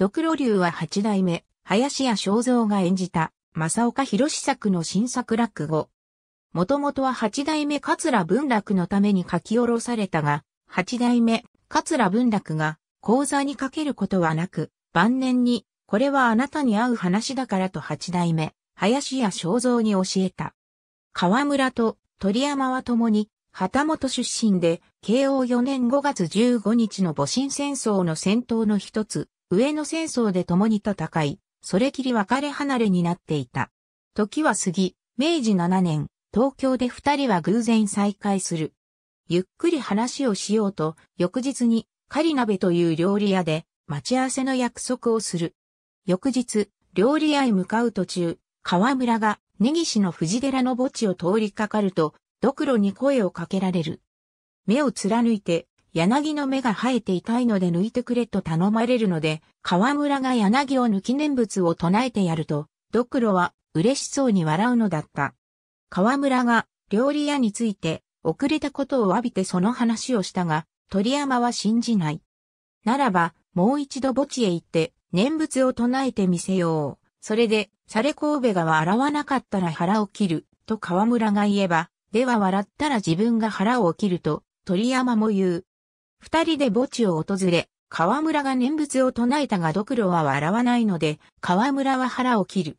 ドクロ流は八代目、林家正蔵が演じた、正岡博作の新作落語。もともとは八代目桂文楽のために書き下ろされたが、八代目桂文楽が講座にかけることはなく、晩年に、これはあなたに会う話だからと八代目、林家正蔵に教えた。河村と鳥山は共に、旗本出身で、慶応4年5月15日の戊辰戦争の戦闘の一つ、上野戦争で共に戦い、それきり別れ離れになっていた。時は過ぎ、明治7年、東京で二人は偶然再会する。ゆっくり話をしようと、翌日に、カリ鍋という料理屋で、待ち合わせの約束をする。翌日、料理屋へ向かう途中、河村が、根岸の藤寺の墓地を通りかかると、ドクロに声をかけられる。目を貫いて、柳の芽が生えていたいので抜いてくれと頼まれるので、河村が柳を抜き念仏を唱えてやると、ドクロは嬉しそうに笑うのだった。河村が料理屋について遅れたことを詫びてその話をしたが、鳥山は信じない。ならば、もう一度墓地へ行って、念仏を唱えてみせよう。それで、され神戸が笑わなかったら腹を切る、と河村が言えば、では笑ったら自分が腹を切ると、鳥山も言う。二人で墓地を訪れ、河村が念仏を唱えたがドクロは笑わないので、河村は腹を切る。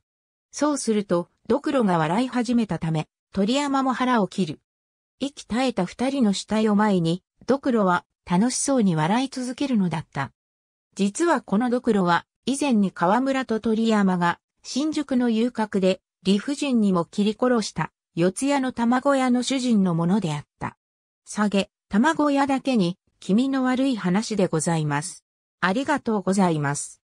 そうすると、ドクロが笑い始めたため、鳥山も腹を切る。息絶えた二人の死体を前に、ドクロは楽しそうに笑い続けるのだった。実はこのドクロは、以前に河村と鳥山が、新宿の遊郭で、理不尽にも切り殺した、四谷の卵屋の主人のものであった。下げ、卵屋だけに、君の悪い話でございます。ありがとうございます。